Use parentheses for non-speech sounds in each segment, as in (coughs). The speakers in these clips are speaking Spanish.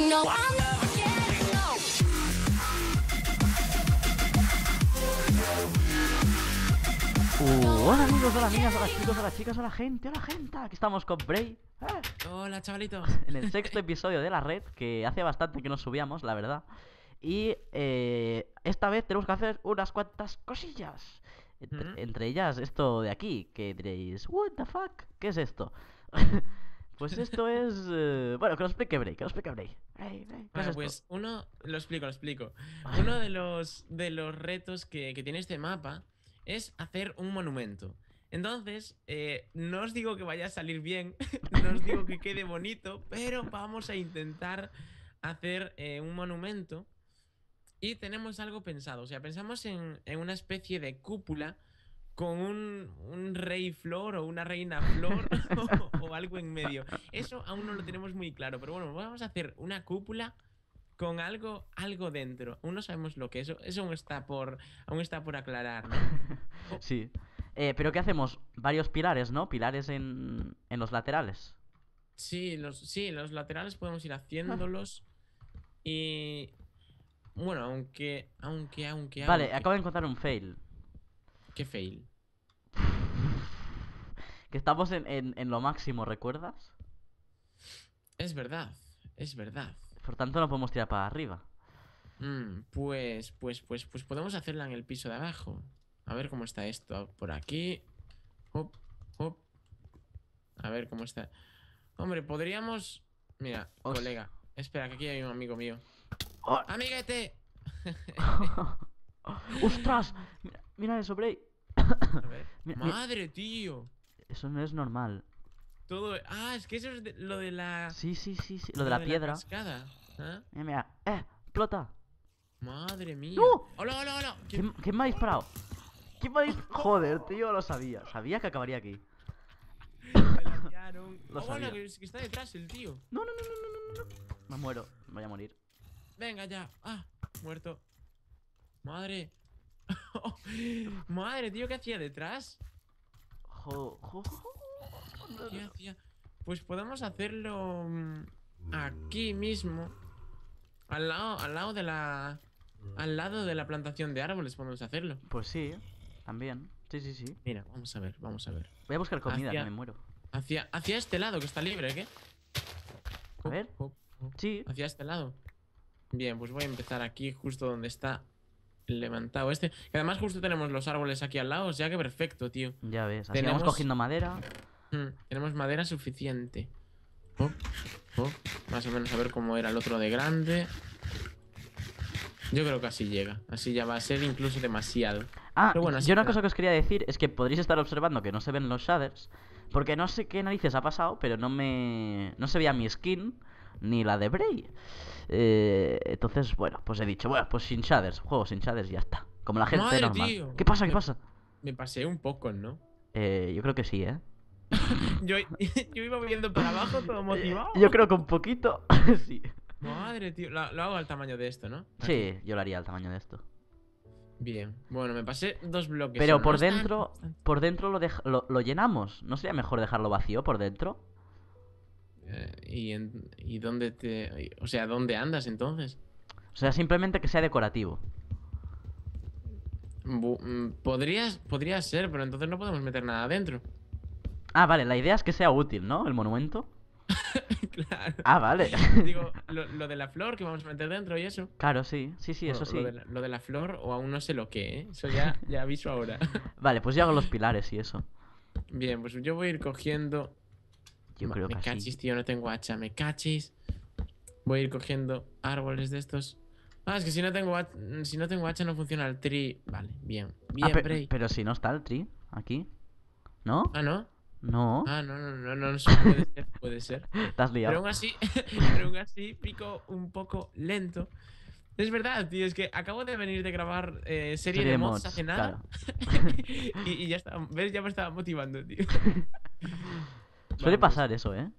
no know I'm uh, hola amigos, hola niñas, hola chicos, hola chicas, hola gente, hola gente. Aquí estamos con Bray. ¿eh? Hola chavalitos. En el sexto episodio de la red, que hace bastante que nos subíamos, la verdad. Y eh, esta vez tenemos que hacer unas cuantas cosillas. Entre, ellas esto de aquí, que diréis, ¿What the fuck? ¿Qué es esto? (laughs) Pues esto es. Eh, bueno, que lo explique Bray, que lo explique Bray. Bueno, pues uno. Lo explico, lo explico. Uno de los, de los retos que, tiene este mapa es hacer un monumento. Entonces, eh, no os digo que vaya a salir bien, (laughs) no os digo que quede bonito, pero vamos a intentar hacer eh, un monumento. Y tenemos algo pensado, o sea, pensamos en, en una especie de cúpula con un, rey flor o una reina flor (laughs) (laughs) o, algo en medio. Eso aún no lo tenemos muy claro, pero bueno, vamos a hacer una cúpula con algo, algo dentro. Aún no sabemos lo que es, eso, eso aún está por, aún está por aclarar, (laughs) Sí. Eh, pero ¿qué hacemos? Varios pilares, ¿no? Pilares en, en los laterales. Sí los, sí, los laterales podemos ir haciéndolos. y. Bueno, aunque. Aunque, aunque. Vale, acabo de encontrar un fail. Qué fail. Que estamos en, lo máximo, ¿recuerdas? Es verdad, es verdad. Por tanto, no podemos tirar para arriba. Mm, pues, pues, pues, pues podemos hacerla en el piso de abajo. A ver cómo está esto por aquí. Hop, hop. A ver cómo está. Hombre, podríamos... Mira, colega. Espera, que aquí hay un amigo mío. Oh. ¡Amiguete! (laughs) (laughs) ¡Ostras! Mira, mira eso, (coughs) Madre, tío. Eso no es normal. Todo. Ah, es que eso es lo de la. Sí, sí, sí, sí. Lo, de la piedra. ¿Eh? Mira, ¡Eh! ¡Plota! Madre mía. ¡No! ¡Hola, hola, hola! ¿Quién, me ha disparado? ¿Quién me ha disparado? (laughs) Joder, tío, lo sabía. Sabía que acabaría aquí. Me (laughs) lo oh, que, está detrás el tío. No, no, no, no, no, no. Me muero. Me voy a morir. Venga ya. Ah, muerto. Madre. (laughs) Madre, tío, ¿qué hacía detrás? Pues podemos hacerlo mm, aquí mismo. Al lado, al lado de la. Al lado de la plantación de árboles podemos hacerlo. Pues sí, también. Sí, sí, sí. Mira, vamos a ver, vamos a ver. Voy a buscar comida, me muero. Hacia, hacia este lado, que está libre, ¿qué? A ver. Sí. Hacia este lado. Bien, pues voy a empezar aquí, justo donde está levantado este. Que además justo tenemos los árboles aquí al lado, o sea que perfecto, tío. Ya ves, así tenemos... cogiendo madera. Mm, tenemos madera suficiente. Oh, oh, más o menos a ver cómo era el otro de grande. Yo creo que así llega. Así ya va a ser incluso demasiado. Ah, Pero bueno, yo una cosa que os quería decir es que podréis estar observando que no se ven los shaders. Porque no sé qué narices ha pasado, pero no me... No se veía mi skin ni la de Bray. Eh, entonces, bueno, pues he dicho, bueno, pues sin shaders, juego sin shaders y ya está. Como la gente Madre, normal. Tío. ¿Qué pasa? ¿Qué pasa? Me pasé un poco, ¿no? Eh, yo creo que sí, ¿eh? (laughs) (laughs) yo, iba viendo para abajo todo eh, motivado. Yo creo que un poquito, (laughs) sí. Madre, tío. Lo, hago al tamaño de esto, ¿no? Sí, yo lo haría al tamaño de esto. Bien. Bueno, me pasé dos bloques. Pero por dentro, por dentro lo llenamos. ¿No sería mejor dejarlo vacío por dentro? Eh, y, dónde te... O sea, ¿dónde andas entonces? O sea, simplemente que sea decorativo. Mm, podrías, podría ser, pero entonces no podemos meter nada dentro Ah, vale, la idea es que sea útil, ¿no? El monumento. (laughs) Ah, vale. (laughs) Digo, (laughs) lo, de la flor que vamos a meter dentro y eso. Claro, sí, sí, sí, eso sí. Lo de, la, flor o aún no sé lo que, ¿eh? Eso ya, ya aviso ahora. vale, pues yo hago los pilares y eso. Bien, pues yo voy a ir cogiendo me cachis, tío, no tengo hacha. Me cachis. Voy a ir cogiendo árboles de estos. Ah, es que si no tengo hacha, si no tengo hacha no funciona el tri Vale, bien. Ah, bien, pero, pero si no está el tri aquí. ¿No? Ah, no. No. Ah, no, no, no, no, no puede ser, puede ser. (laughs) Pero aún así, (laughs) pero aún así pico un poco lento. Es verdad, tío, es que acabo de venir de grabar eh, serie, de mods, mods hace nada. (laughs) y, y, ya está, ves, ya me estaba motivando, tío. Suele pasar eso, ¿eh?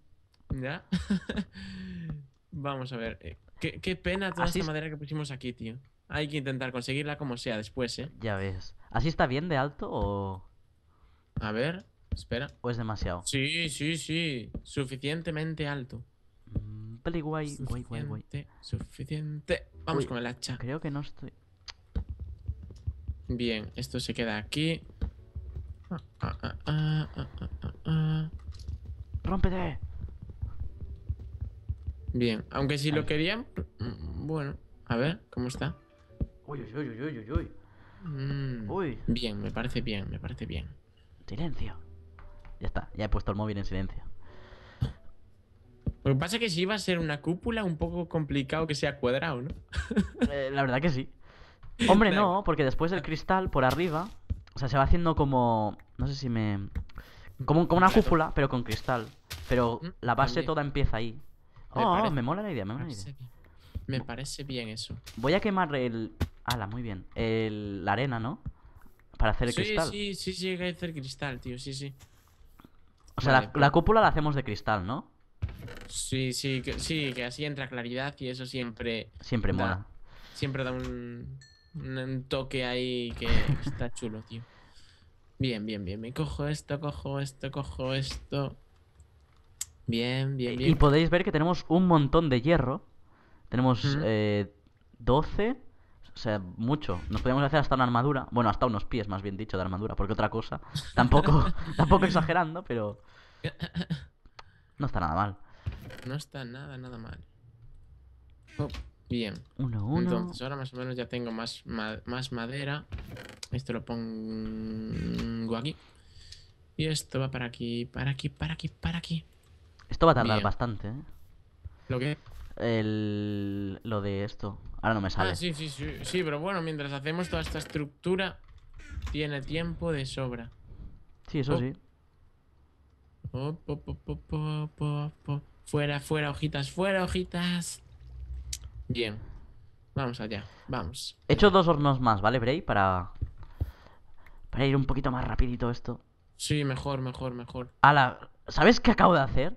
Ya. (laughs) Vamos a ver. Eh, qué, pena toda esta madera que pusimos aquí, tío. Hay que intentar conseguirla como sea después, ¿eh? Ya ves. ¿Así está bien de alto o...? A ver, espera. ¿O es demasiado? Sí, sí, sí. Suficientemente alto. Mm, guay, suficiente, guay, guay, Suficiente. Vamos con el hacha. Creo que no estoy... Bien, esto se queda aquí. ah, ah, ah, ah Bien, aunque si lo quería, Bueno, a ver, ¿cómo está? Uy, uy, uy, uy, mm, uy, Bien, me parece bien, me parece bien. Silencio. Ya está, ya he puesto el móvil en silencio. Lo que pasa es que si iba a ser una cúpula, un poco complicado que sea cuadrado, ¿no? (laughs) Eh, la verdad que sí. (laughs) Hombre, no, porque después el cristal por arriba, o sea, se va haciendo como. No sé si me. Como, como una cúpula, pero con cristal. Pero mm, la base toda empieza ahí. Me oh, me mola la idea, me mola la idea. Me parece bien eso. Voy a quemar el. Ala, muy bien. El... La arena, ¿no? Para hacer el cristal. Sí, sí, sí, hay que hacer cristal, tío, sí, sí. O sea, la, pues cúpula la hacemos de cristal, ¿no? Sí, sí, sí, que así entra claridad y eso siempre. Siempre mola. Siempre da un, un toque ahí que está (laughs) chulo, tío. Bien, bien, bien. Me cojo esto, cojo esto, cojo esto. Bien, bien, eh, bien. Y podéis ver que tenemos un montón de hierro. Tenemos 12. Eh, o sea, mucho. Nos podemos hacer hasta una armadura. Bueno, hasta unos pies, más bien dicho, de armadura. Porque otra cosa. (laughs) Tampoco, tampoco exagerando, pero. No está nada mal. No está nada, nada mal. Oh, bien. Uno, uno. Entonces, ahora más o menos ya tengo más, más madera. Esto lo pongo aquí. Y esto va para aquí, para aquí, para aquí, para aquí. Esto va a tardar bastante, ¿eh? ¿Lo qué? El... Lo de esto. Ahora no me sale. Ah, sí, sí, sí. Sí, pero bueno, mientras hacemos toda esta estructura, tiene tiempo de sobra. Sí, eso oh. sí. Oh, fuera, fuera, hojitas, fuera, hojitas. Bien. Vamos allá, vamos. He hecho dos hornos más, ¿vale, Bray? Para... Para ir un poquito más rapidito esto. Sí, mejor, mejor, mejor. Ala, ¿sabes qué acabo de hacer?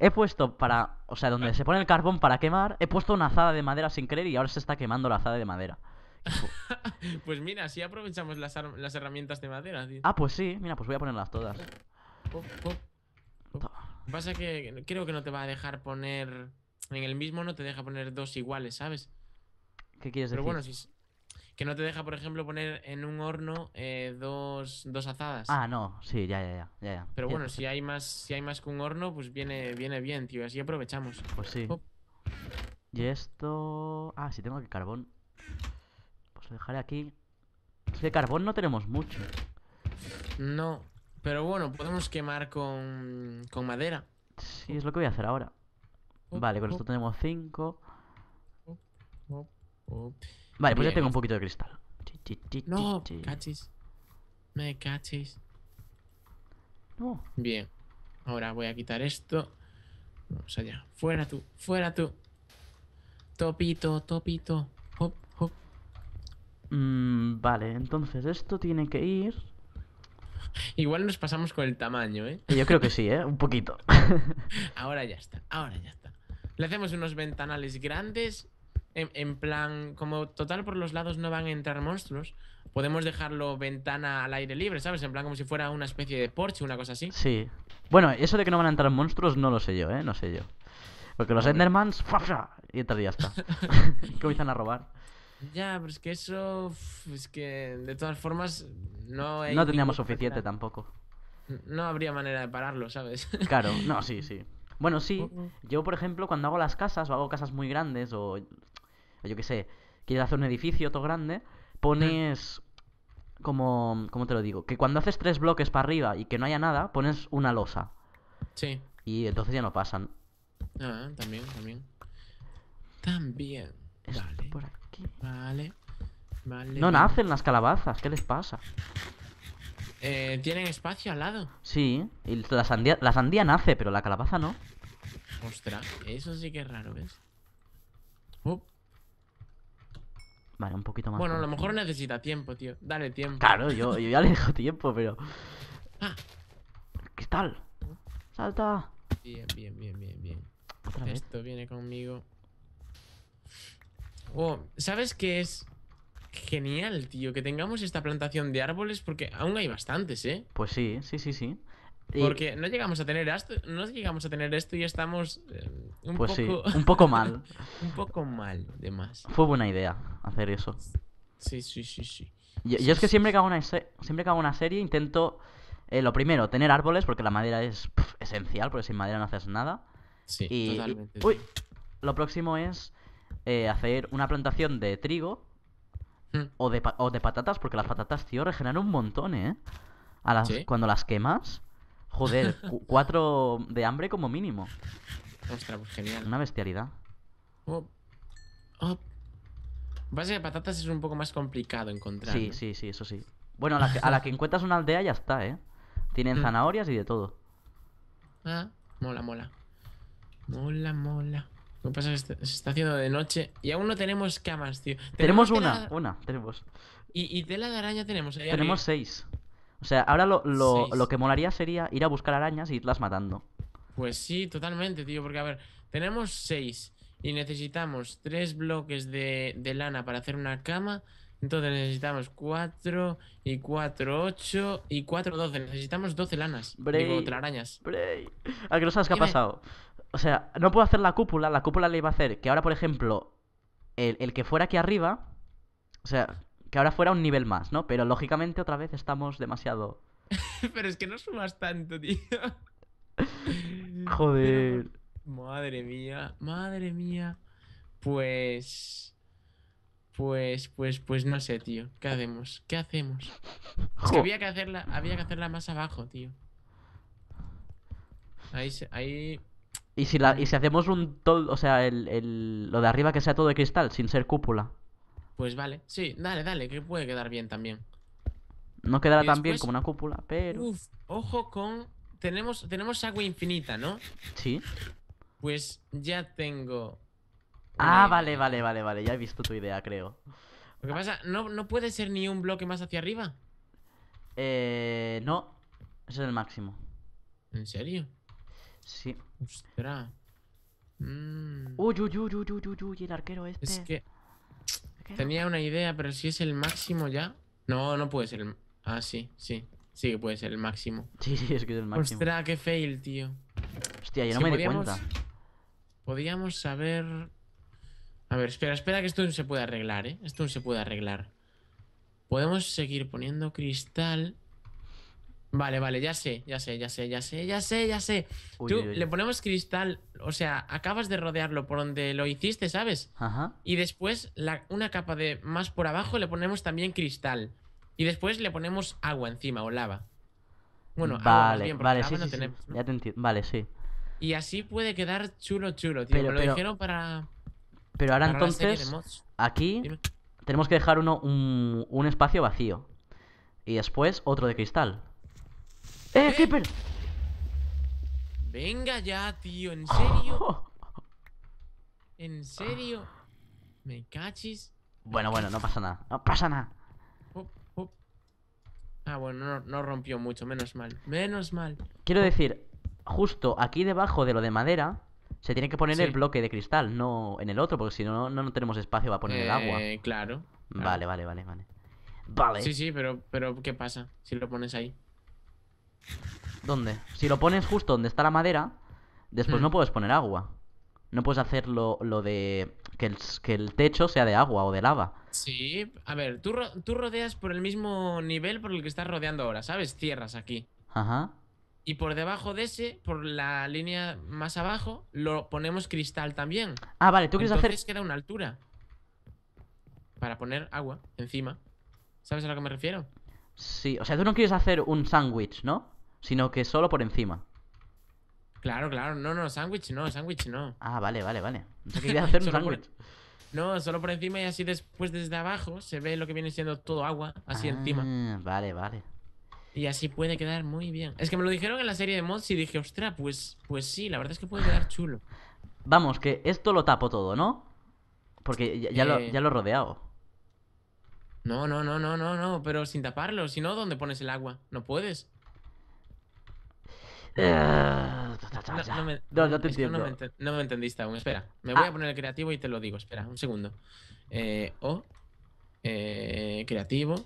He puesto para. O sea, donde ah. se pone el carbón para quemar, he puesto una azada de madera sin querer y ahora se está quemando la azada de madera. (laughs) pues mira, si aprovechamos las, las herramientas de madera, tío. Ah, pues sí, mira, pues voy a ponerlas todas. Pasa que creo que no te va a dejar poner. En el mismo no te deja poner dos iguales, ¿sabes? ¿Qué quieres decir? Pero bueno, si, que no te deja, por ejemplo, poner en un horno eh, dos, azadas. Ah, no, sí, ya, ya, ya. ya, Pero bueno, pues si hay más si hay más que un horno, pues viene, viene bien, tío, así aprovechamos. Pues sí. Oh. Y esto... Ah, sí, tengo que carbón. Pues lo dejaré aquí. De carbón no tenemos mucho. No, pero bueno, podemos quemar con, con madera. Sí, es lo que voy a hacer ahora. Oh, vale, con oh. esto tenemos 5. Vale, pues ya tengo un poquito de cristal. No, cachis. Me cachis. No. Bien. Ahora voy a quitar esto. Vamos allá. Fuera tú, fuera tú. Topito, topito. Hop, hop. Mm, vale, entonces esto tiene que ir. Igual nos pasamos con el tamaño, ¿eh? Yo creo que sí, ¿eh? Un poquito. (laughs) ahora ya está, ahora ya está. Le hacemos unos ventanales grandes en, plan, como total por los lados no van a entrar monstruos, podemos dejarlo ventana al aire libre, ¿sabes? En plan, como si fuera una especie de porche, una cosa así. Sí. Bueno, eso de que no van a entrar monstruos no lo sé yo, ¿eh? No sé yo. Porque los Endermans, Y entra y ya está. (laughs) (laughs) Comienzan a robar. Ya, pero es que eso. Es que de todas formas, no. no teníamos suficiente tampoco. No habría manera de pararlo, ¿sabes? (laughs) Claro, no, sí, sí. Bueno, sí. Yo, por ejemplo, cuando hago las casas o hago casas muy grandes o yo qué sé, quieres hacer un edificio todo grande, pones como, ¿cómo te lo digo? Que cuando haces tres bloques para arriba y que no haya nada, pones una losa. Sí. Y entonces ya no pasan. Ah, también, también. También. vale. Vale. No nacen las calabazas, ¿qué les pasa? Eh, ¿Tienen espacio al lado? Sí, y la sandía, la sandía nace, pero la calabaza no. Ostras, eso sí que es raro, ¿ves? poquito más. Bueno, a lo mejor necesita tiempo, tío. Dale tiempo. Claro, yo, ya le dejo tiempo, pero. ¿Qué ah. tal? ¡Salta! Bien, bien, bien, bien, bien. Esto viene conmigo. Oh, ¿sabes qué es? Genial, tío, que tengamos esta plantación de árboles porque aún hay bastantes, ¿eh? Pues sí, sí, sí, sí. Porque no llegamos a tener esto, no llegamos a tener esto y estamos eh, un pues poco... un poco mal. (laughs) un poco mal, Fue buena idea hacer eso. Sí, sí, sí, sí. Yo, es que siempre, que hago una siempre que una serie intento, eh, lo primero, tener árboles, porque la madera es esencial, porque sin madera no haces nada. Sí, lo próximo es eh, hacer una plantación de trigo hmm. o, de, o de patatas, porque las patatas, tío, regeneran un montón, ¿eh? Cuando las quemas Joder, cuatro de hambre como mínimo. Ostras, pues genial. Una bestialidad. Oh. Base oh. patatas es un poco más complicado encontrar. Sí, sí, sí, eso sí. Bueno, a la, que, encuentras una aldea ya está, ¿eh? Tienen mm. zanahorias y de todo. Ah, mola, mola. Mola, mola. Lo que pasa es que este, se está haciendo de noche y aún no tenemos camas, tío. Tenemos, una, una, tenemos. ¿Y, de tela de araña tenemos? tenemos seis. O sea, ahora lo, que molaría sería ir a buscar arañas e irlas matando. Pues sí, totalmente, tío, porque a ver, tenemos seis y necesitamos tres bloques de, lana para hacer una cama. Entonces necesitamos 4 y 4, 8 y 4, 12. Necesitamos 12 lanas. Bray, digo, arañas Bray. ¿A que no sabes qué ha pasado? O sea, no puedo hacer la cúpula. La cúpula le iba a hacer que ahora, por ejemplo, el, el que fuera aquí arriba. O sea, que ahora fuera un nivel más, ¿no? Pero lógicamente otra vez estamos demasiado... (laughs) Pero es que no sumas tanto, tío. Joder. madre mía, madre mía. Pues... Pues, pues, pues no sé, tío. ¿Qué hacemos? ¿Qué hacemos? Es que había que hacerla, había que hacerla más abajo, tío. Ahí, se, ahí... ¿Y si, la, si hacemos un todo, o sea, el, lo de arriba que sea todo de cristal, sin ser cúpula. Pues vale, sí, dale, dale, que puede quedar bien también. No quedará tan bien como una cúpula, pero. Uf, ojo con. Tenemos, tenemos agua infinita, ¿no? Sí. Pues ya tengo. Ah, vale, vale, vale, vale. Ya he visto tu idea, creo. Lo que pasa, ¿no, puede ser ni un bloque más hacia arriba? Eh. No. Ese es el máximo. ¿En serio? Sí. Ostras. Mm. Uy, uy, uy, uy, uy, uy, uy, el arquero este. Es que. Tenía una idea, pero si es el máximo ya. No, no puede ser el. Ah, sí, sí. Sí que puede ser el máximo. Sí, sí, es que es el máximo. Ostras, qué fail, tío. Hostia, ya no me di cuenta. Podríamos saber. A ver, espera, espera que esto se puede arreglar, ¿eh? Esto se puede arreglar. Podemos seguir poniendo cristal Vale, vale, ya sé, ya sé, ya sé, ya sé, ya sé, ya sé. Tú le ponemos cristal, o sea, acabas de rodearlo por donde lo hiciste, ¿sabes? Ajá. Y después una capa de más por abajo le ponemos también cristal. Y después le ponemos agua encima o lava. Bueno, vale, vale, sí, vale, sí. Y así puede quedar chulo, chulo, Pero, lo dijeron para. Pero ahora entonces, aquí tenemos que dejar uno un espacio vacío. Y después otro de cristal. ¡Eh, ¿Eh? Venga ya, tío, ¿en serio? ¿En serio? ¿Me cachis? Bueno, bueno, no pasa nada, no pasa nada. Ah, bueno, no, no rompió mucho, menos mal, menos mal. Quiero decir, justo aquí debajo de lo de madera, se tiene que poner el bloque de cristal, no en el otro, porque si no, no, tenemos espacio para poner el agua. Eh, claro, claro. Vale, vale, vale, vale. Vale. Sí, sí, pero, pero ¿qué pasa si lo pones ahí? ¿Dónde? Si lo pones justo donde está la madera, después mm. no puedes poner agua. No puedes hacer lo, de que el, techo sea de agua o de lava. Sí, a ver, tú, rodeas por el mismo nivel por el que estás rodeando ahora, ¿sabes? Cierras aquí. Ajá. Y por debajo de ese, por la línea más abajo, lo ponemos cristal también. Ah, vale, tú quieres Entonces que queda una altura. Para poner agua encima. ¿Sabes a lo que me refiero? Sí, o sea, tú no quieres hacer un sándwich, ¿no? sino que solo por encima. Claro, claro, no, no, sándwich no, sándwich no. Ah, vale, vale, vale. (laughs) Quería hacer un sándwich. No, solo por encima y así después desde abajo se ve lo que viene siendo todo agua, así encima. Ah, vale, vale. Y así puede quedar muy bien. Es que me lo dijeron en la serie de mods y dije, ostras, pues, pues sí, la verdad es que puede quedar chulo. (laughs) Vamos, que esto lo tapo todo, ¿no? Porque ya, lo, eh. ya lo he rodeado. No, no, no, no, no, no, pero sin taparlo. Si no, ¿dónde pones el agua? No puedes. No, me, entendiste aún. Espera, me ah. voy a poner el creativo y te lo digo. Espera, un segundo. Eh, o eh, creativo.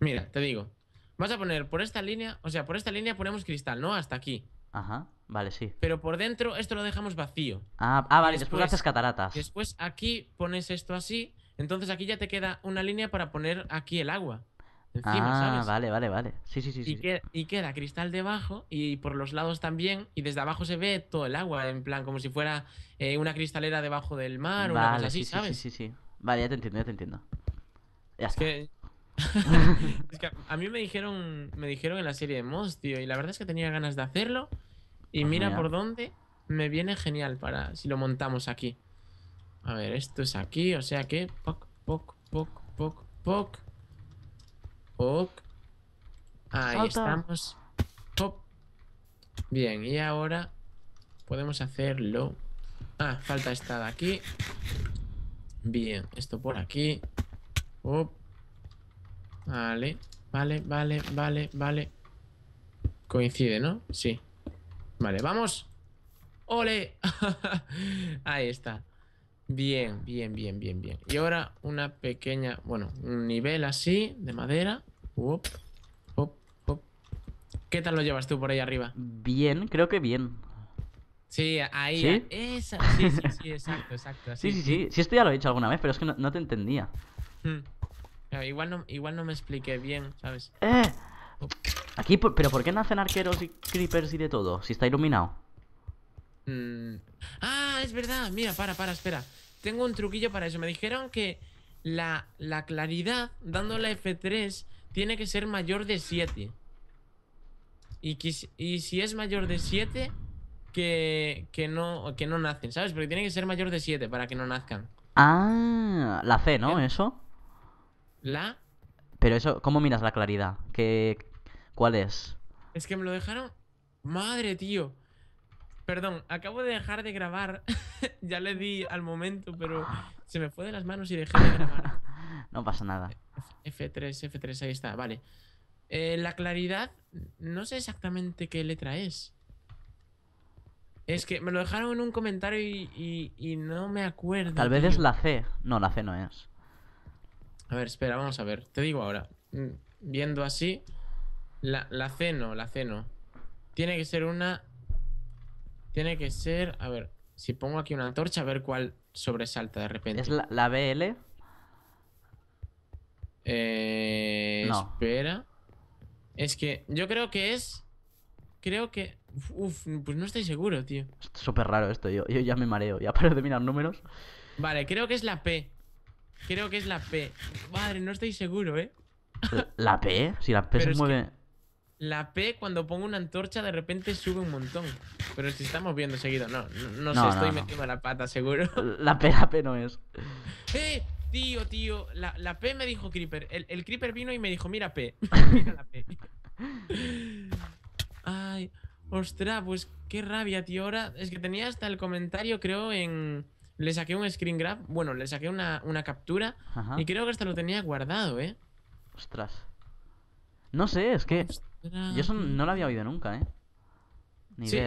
Mira, te digo. Vas a poner por esta línea, o sea, por esta línea ponemos cristal, ¿no? Hasta aquí. Ajá, vale, sí. Pero por dentro esto lo dejamos vacío. Ah, ah vale, después, después haces cataratas. Después aquí pones esto así, entonces aquí ya te queda una línea para poner aquí el agua ah, vale, vale, vale. Sí, sí, sí. Y, Queda, cristal debajo y por los lados también. Y desde abajo se ve todo el agua, en plan, como si fuera eh, una cristalera debajo del mar o una cosa así, ¿sabes? Sí, sí, sí. Vale, ya te entiendo, ya te entiendo. Ya (laughs) Es que... a mí me dijeron, me dijeron en la serie de Moss, tío, y la verdad es que tenía ganas de hacerlo. Y mira, por dónde me viene genial para si lo montamos aquí. A ver, esto es aquí, o sea que. Poc, poc, poc, poc, poc. Ahí estamos. Bien, y ahora podemos hacerlo. Ah, falta esta de aquí. Bien, esto por aquí. Vale, vale, vale, vale, vale. Coincide, ¿no? Sí. Vale, vamos. ¡Ole! (laughs) Ahí está. Bien, bien, bien, bien, bien. Y ahora una pequeña, bueno, un nivel así de madera. ¿Qué tal lo llevas tú por ahí arriba? Bien, creo que bien. Sí, ahí. ¿Sí? sí, sí, sí, exacto, exacto. Sí, sí, sí. Sí, esto ya lo he hecho alguna vez, pero es que no, te entendía. Hmm. igual, no, igual no me expliqué bien, ¿sabes? ¡Eh! Aquí, pero ¿por qué nacen arqueros y creepers y de todo? Si está iluminado. Mm. Ah, es verdad. Mira, para, para, espera. Tengo un truquillo para eso. Me dijeron que la, la claridad, dando la F3, tiene que ser mayor de 7. Y, y, si es mayor de 7, que, que, no, que no nacen, ¿sabes? Porque tiene que ser mayor de 7 para que no nazcan. Ah, la C, ¿no? ¿Eso? ¿La? Pero eso, ¿cómo miras la claridad? ¿Qué, ¿Cuál es? Es que me lo dejaron... Madre, tío. Perdón, acabo de dejar de grabar. (laughs) ya le di al momento, pero se me fue de las manos y dejé de grabar. (laughs) no pasa nada. F3, F3, ahí está, vale. Eh, la claridad, no sé exactamente qué letra es. Es que me lo dejaron en un comentario y, no me acuerdo. Tal vez es la C. No, la C no es. A ver, espera, vamos a ver. Te digo ahora. Mm, viendo así, la, C no, la C no. Tiene que ser una... Tiene que ser... A ver, si pongo aquí una antorcha, a ver cuál sobresalta de repente. ¿Es la, la BL? Eh, Espera. Es que yo creo que es. Creo que. Uf, pues no estoy seguro, tío. Súper raro esto, yo, yo ya me mareo, ya (laughs) paro de mirar números. Vale, creo que es la P. Creo que es la P. Madre, no estoy seguro, ¿eh? ¿La P? Si la P se mueve. La P, cuando pongo una antorcha, de repente sube un montón. Pero si estamos viendo seguido, no. No, no, sé, estoy metiendo la pata, seguro. La P, la P no es. (laughs) ¡Eh! Tío, tío, la, P me dijo Creeper. El, Creeper vino y me dijo, mira (laughs) P. Ay, ostras, pues qué rabia, tío. Ahora es que tenía hasta el comentario, creo, en... Le saqué un screen grab, bueno, le saqué una, captura y creo que hasta lo tenía guardado, ¿eh? Ostras. No sé, es que... Yo eso no lo había oído nunca, ¿eh? Ni sí,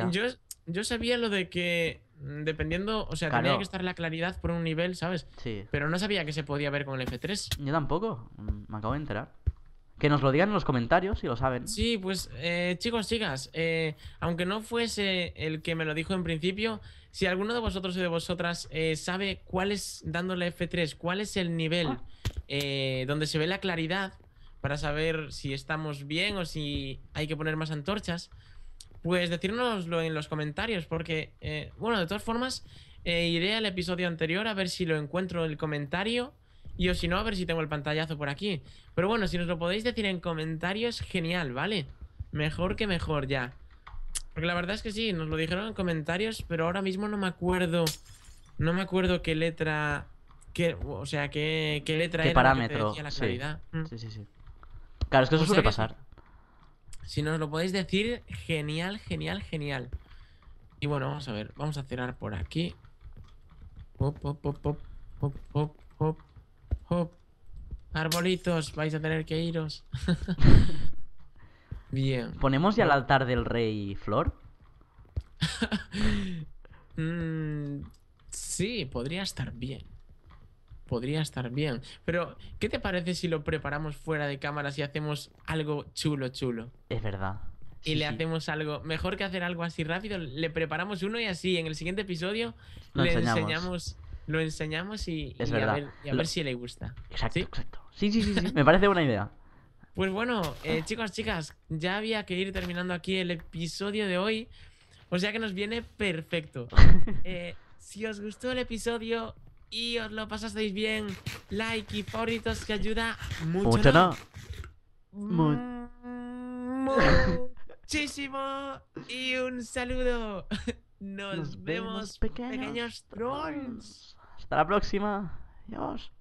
yo sabía lo de que Mm, dependiendo, o sea, tendría tenía que estar la claridad por un nivel, ¿sabes? Sí. Pero no sabía que se podía ver con el F3. Yo tampoco, mm, me acabo de enterar. Que nos lo digan en los comentarios si lo saben. Sí, pues eh, chicos, chicas, eh, aunque no fuese el que me lo dijo en principio, si alguno de vosotros y de vosotras eh, sabe cuál es, dándole F3, cuál es el nivel ah. donde se ve la claridad para saber si estamos bien o si hay que poner más antorchas, pues decírnoslo en los comentarios, porque, eh, bueno, de todas formas, eh, iré al episodio anterior a ver si lo encuentro en el comentario. Y o si no, a ver si tengo el pantallazo por aquí. Pero bueno, si nos lo podéis decir en comentarios, genial, ¿vale? Mejor que mejor ya. Porque la verdad es que sí, nos lo dijeron en comentarios, pero ahora mismo no me acuerdo. No me acuerdo qué letra. Qué, o sea, qué, qué letra era parámetro? la claridad. Mm. Sí. sí. sí, Claro, es que eso suele pasar. Si nos lo podéis decir, genial, genial, genial. Y bueno, vamos a ver, vamos a cerrar por aquí. Hop, hop, hop, hop, hop, hop, Arbolitos, vais a tener que iros. (laughs) Bien. ¿Ponemos ya el altar del rey Flor? (laughs) Mm, sí, podría estar bien podría estar bien. Pero, ¿qué te parece si lo preparamos fuera de cámara? y hacemos algo chulo, chulo? Es verdad. Y le hacemos algo, mejor que hacer algo así rápido, le preparamos uno y así en el siguiente episodio le enseñamos. lo enseñamos y, a, ver, si le gusta. Exacto, exacto. Sí, sí, sí, (laughs) me parece buena idea. Pues bueno, eh, chicos, chicas, ya había que ir terminando aquí el episodio de hoy. O sea que nos viene perfecto. (laughs) Eh, si os gustó el episodio, y os lo pasasteis bien. Like y favoritos que ayuda mucho. Mucho no. Muchísimo. Y un saludo. (laughs) Nos, vemos, pequeños, trolls. Hasta la próxima. Adiós.